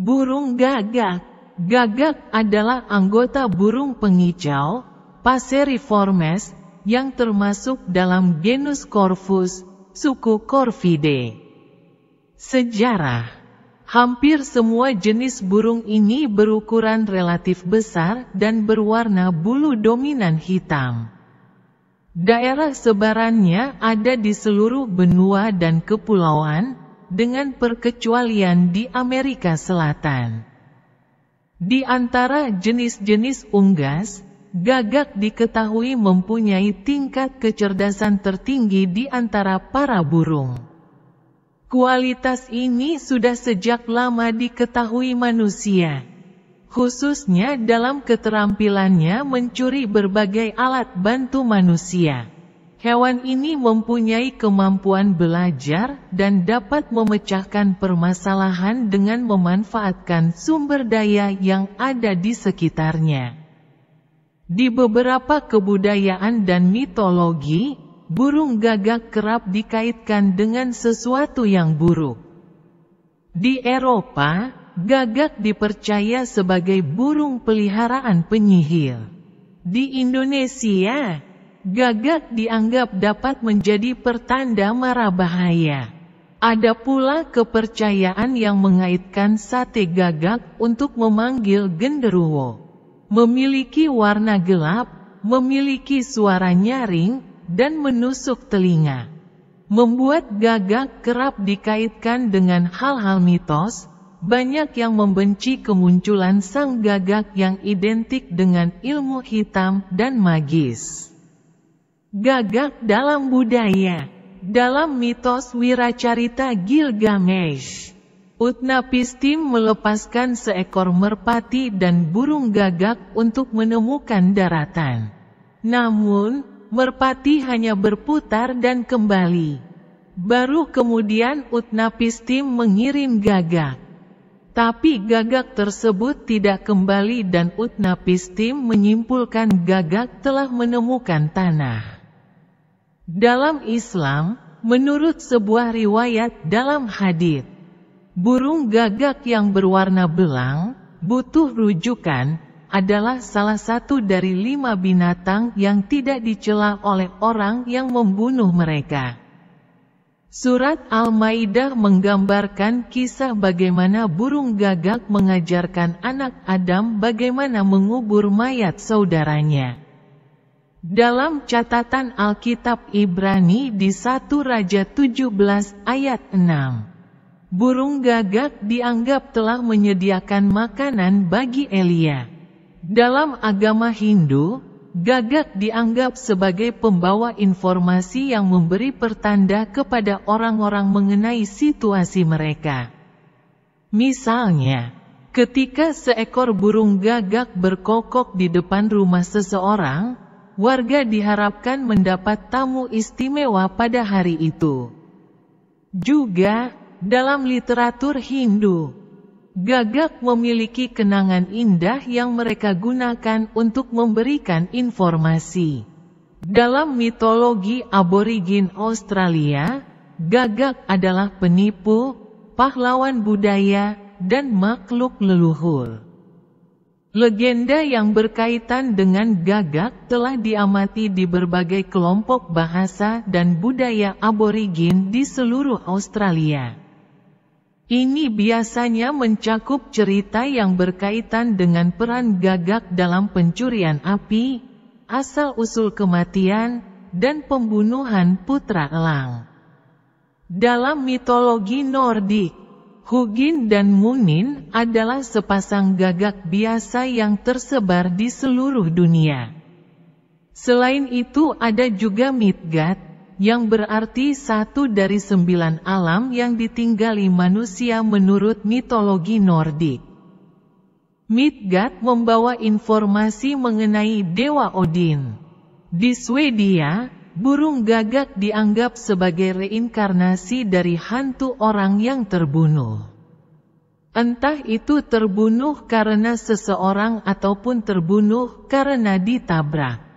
Burung gagak Gagak adalah anggota burung pengicau, Passeriformes, yang termasuk dalam genus Corvus, suku Corvidae. Sejarah Hampir semua jenis burung ini berukuran relatif besar dan berwarna bulu dominan hitam. Daerah sebarannya ada di seluruh benua dan kepulauan, dengan perkecualian di Amerika Selatan. Di antara jenis-jenis unggas, gagak diketahui mempunyai tingkat kecerdasan tertinggi di antara para burung. Kualitas ini sudah sejak lama diketahui manusia, khususnya dalam keterampilannya mencuri berbagai alat bantu manusia. Hewan ini mempunyai kemampuan belajar dan dapat memecahkan permasalahan dengan memanfaatkan sumber daya yang ada di sekitarnya. Di beberapa kebudayaan dan mitologi, burung gagak kerap dikaitkan dengan sesuatu yang buruk. Di Eropa, gagak dipercaya sebagai burung peliharaan penyihir. Di Indonesia, gagak dianggap dapat menjadi pertanda mara bahaya. Ada pula kepercayaan yang mengaitkan sate gagak untuk memanggil genderuwo. Memiliki warna gelap, memiliki suara nyaring, dan menusuk telinga. Membuat gagak kerap dikaitkan dengan hal-hal mitos, banyak yang membenci kemunculan sang gagak yang identik dengan ilmu hitam dan magis. Gagak dalam budaya Dalam mitos wiracarita Gilgamesh, Utnapistim melepaskan seekor merpati dan burung gagak untuk menemukan daratan. Namun, merpati hanya berputar dan kembali. Baru kemudian Utnapistim mengirim gagak. Tapi gagak tersebut tidak kembali dan Utnapistim menyimpulkan gagak telah menemukan tanah. Dalam Islam, menurut sebuah riwayat dalam hadis, burung gagak yang berwarna belang, butuh rujukan, adalah salah satu dari lima binatang yang tidak dicela oleh orang yang membunuh mereka. Surat Al-Maidah menggambarkan kisah bagaimana burung gagak mengajarkan anak Adam bagaimana mengubur mayat saudaranya. Dalam catatan Alkitab Ibrani di 1 Raja 17 ayat 6, burung gagak dianggap telah menyediakan makanan bagi Elia. Dalam agama Hindu, gagak dianggap sebagai pembawa informasi yang memberi pertanda kepada orang-orang mengenai situasi mereka. Misalnya, ketika seekor burung gagak berkokok di depan rumah seseorang, warga diharapkan mendapat tamu istimewa pada hari itu. Juga, dalam literatur Hindu, gagak memiliki kenangan indah yang mereka gunakan untuk memberikan informasi. Dalam mitologi aborigin Australia, gagak adalah penipu, pahlawan budaya, dan makhluk leluhur. Legenda yang berkaitan dengan gagak telah diamati di berbagai kelompok bahasa dan budaya aborigin di seluruh Australia. Ini biasanya mencakup cerita yang berkaitan dengan peran gagak dalam pencurian api, asal-usul kematian, dan pembunuhan putra elang. Dalam mitologi Nordik, Hugin dan Munin adalah sepasang gagak biasa yang tersebar di seluruh dunia. Selain itu ada juga Midgard, yang berarti satu dari sembilan alam yang ditinggali manusia menurut mitologi Nordik. Midgard membawa informasi mengenai Dewa Odin. Di Swedia, Burung gagak dianggap sebagai reinkarnasi dari hantu orang yang terbunuh. Entah itu terbunuh karena seseorang ataupun terbunuh karena ditabrak.